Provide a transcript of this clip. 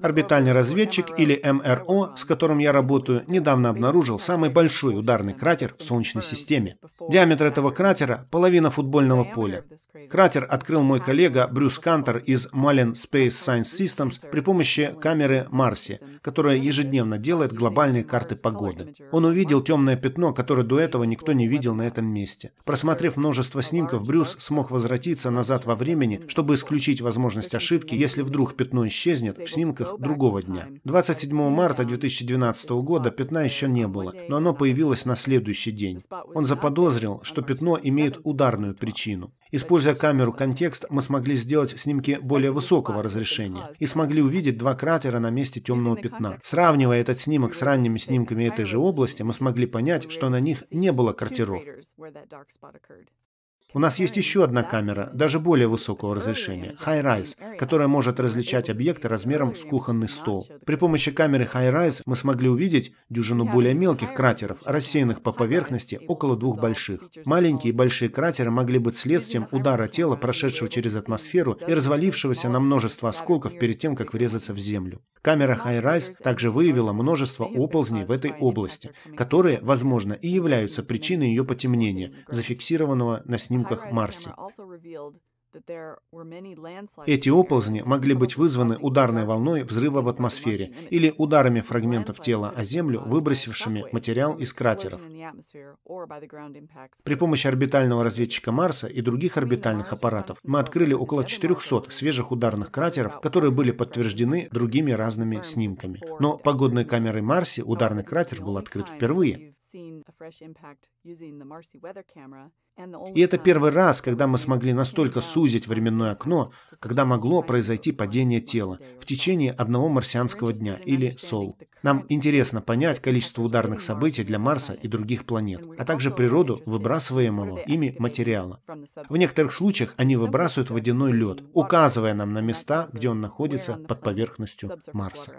Орбитальный разведчик или МРО, с которым я работаю, недавно обнаружил самый большой ударный кратер в Солнечной системе. Диаметр этого кратера – половина футбольного поля. Кратер открыл мой коллега Брюс Кантер из Malin Space Science Systems при помощи камеры Марси, которое ежедневно делает глобальные карты погоды. Он увидел темное пятно, которое до этого никто не видел на этом месте. Просмотрев множество снимков, Брюс смог возвратиться назад во времени, чтобы исключить возможность ошибки, если вдруг пятно исчезнет в снимках другого дня. 27 марта 2012 года пятна еще не было, но оно появилось на следующий день. Он заподозрил, что пятно имеет ударную причину. Используя камеру контекст, мы смогли сделать снимки более высокого разрешения и смогли увидеть два кратера на месте темного пятна пятна. Сравнивая этот снимок с ранними снимками этой же области, мы смогли понять, что на них не было картиров. У нас есть еще одна камера, даже более высокого разрешения, High Rise, которая может различать объекты размером с кухонный стол. При помощи камеры High-Rise мы смогли увидеть дюжину более мелких кратеров, рассеянных по поверхности около двух больших. Маленькие и большие кратеры могли быть следствием удара тела, прошедшего через атмосферу и развалившегося на множество осколков перед тем, как врезаться в землю. Камера High-Rise также выявила множество оползней в этой области, которые, возможно, и являются причиной ее потемнения, зафиксированного на снимках Марса. Эти оползни могли быть вызваны ударной волной взрыва в атмосфере или ударами фрагментов тела о землю, выбросившими материал из кратеров. При помощи орбитального разведчика Марса и других орбитальных аппаратов мы открыли около 400 свежих ударных кратеров, которые были подтверждены другими разными снимками. Но погодной камерой Марси ударный кратер был открыт впервые. И это первый раз, когда мы смогли настолько сузить временное окно, когда могло произойти падение тела в течение одного марсианского дня или СОЛ. Нам интересно понять количество ударных событий для Марса и других планет, а также природу выбрасываемого ими материала. В некоторых случаях они выбрасывают водяной лед, указывая нам на места, где он находится под поверхностью Марса.